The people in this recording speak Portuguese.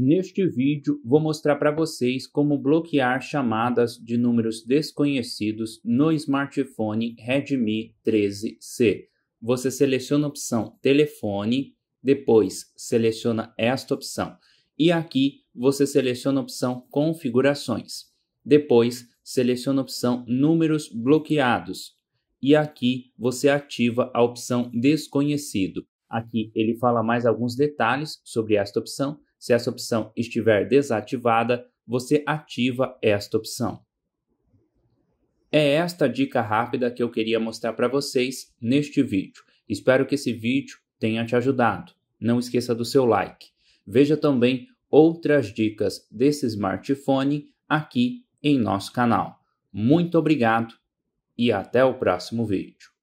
Neste vídeo, vou mostrar para vocês como bloquear chamadas de números desconhecidos no smartphone Redmi 13C. Você seleciona a opção Telefone, depois seleciona esta opção. E aqui você seleciona a opção Configurações. Depois seleciona a opção Números bloqueados. E aqui você ativa a opção Desconhecido. Aqui ele fala mais alguns detalhes sobre esta opção se essa opção estiver desativada, você ativa esta opção. É esta dica rápida que eu queria mostrar para vocês neste vídeo. Espero que esse vídeo tenha te ajudado. Não esqueça do seu like. Veja também outras dicas desse smartphone aqui em nosso canal. Muito obrigado e até o próximo vídeo.